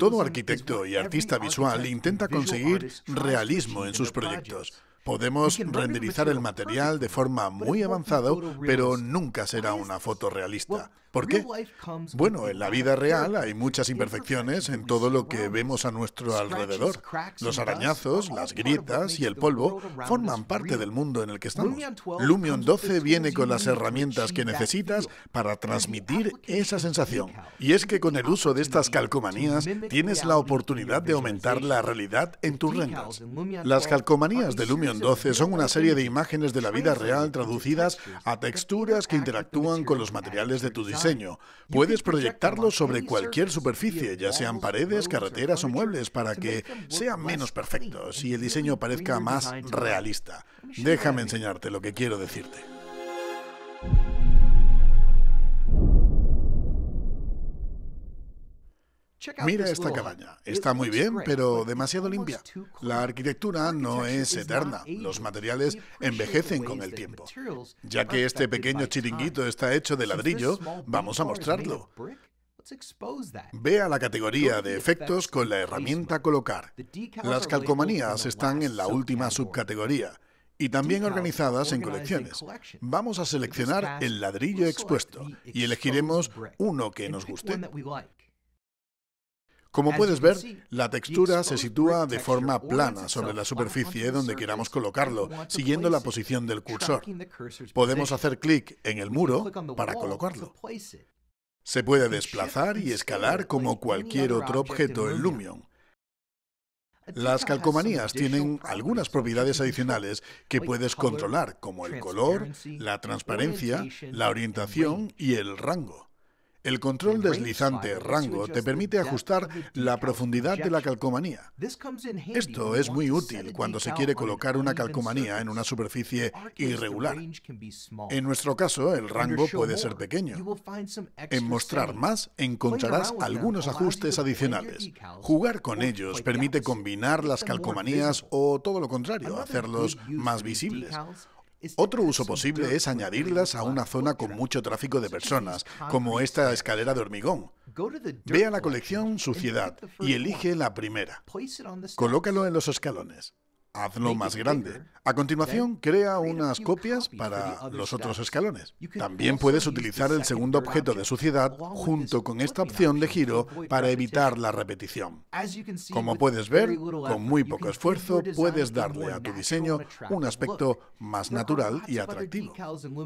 Todo arquitecto y artista visual intenta conseguir realismo en sus proyectos. Podemos renderizar el material de forma muy avanzada, pero nunca será una foto realista. ¿Por qué? Bueno, en la vida real hay muchas imperfecciones en todo lo que vemos a nuestro alrededor. Los arañazos, las grietas y el polvo forman parte del mundo en el que estamos. Lumion 12 viene con las herramientas que necesitas para transmitir esa sensación. Y es que con el uso de estas calcomanías tienes la oportunidad de aumentar la realidad en tus rendas. Las calcomanías de Lumion 12 son una serie de imágenes de la vida real traducidas a texturas que interactúan con los materiales de tu diseño. Puedes proyectarlos sobre cualquier superficie, ya sean paredes, carreteras o muebles, para que sean menos perfectos y el diseño parezca más realista. Déjame enseñarte lo que quiero decirte. Mira esta cabaña, está muy bien, pero demasiado limpia. La arquitectura no es eterna, los materiales envejecen con el tiempo. Ya que este pequeño chiringuito está hecho de ladrillo, vamos a mostrarlo. Vea la categoría de efectos con la herramienta Colocar. Las calcomanías están en la última subcategoría y también organizadas en colecciones. Vamos a seleccionar el ladrillo expuesto y elegiremos uno que nos guste. Como puedes ver, la textura se sitúa de forma plana sobre la superficie donde queramos colocarlo, siguiendo la posición del cursor. Podemos hacer clic en el muro para colocarlo. Se puede desplazar y escalar como cualquier otro objeto en Lumion. Las calcomanías tienen algunas propiedades adicionales que puedes controlar, como el color, la transparencia, la orientación y el rango. El control deslizante rango te permite ajustar la profundidad de la calcomanía. Esto es muy útil cuando se quiere colocar una calcomanía en una superficie irregular. En nuestro caso, el rango puede ser pequeño. En mostrar más encontrarás algunos ajustes adicionales. Jugar con ellos permite combinar las calcomanías o todo lo contrario, hacerlos más visibles otro uso posible es añadirlas a una zona con mucho tráfico de personas, como esta escalera de hormigón. Ve a la colección Suciedad y elige la primera. Colócalo en los escalones. Hazlo más grande. A continuación, crea unas copias para los otros escalones. También puedes utilizar el segundo objeto de suciedad junto con esta opción de giro para evitar la repetición. Como puedes ver, con muy poco esfuerzo puedes darle a tu diseño un aspecto más natural y atractivo.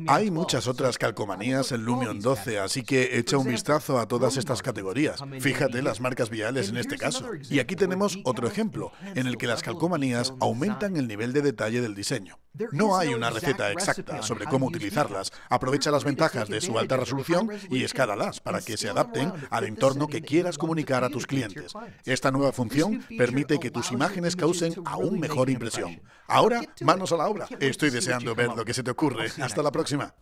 Hay muchas otras calcomanías en Lumion 12, así que echa un vistazo a todas estas categorías. Fíjate las marcas viales en este caso. Y aquí tenemos otro ejemplo, en el que las calcomanías aumentan aumentan el nivel de detalle del diseño. No hay una receta exacta sobre cómo utilizarlas. Aprovecha las ventajas de su alta resolución y escálalas para que se adapten al entorno que quieras comunicar a tus clientes. Esta nueva función permite que tus imágenes causen aún mejor impresión. Ahora, manos a la obra. Estoy deseando ver lo que se te ocurre. Hasta la próxima.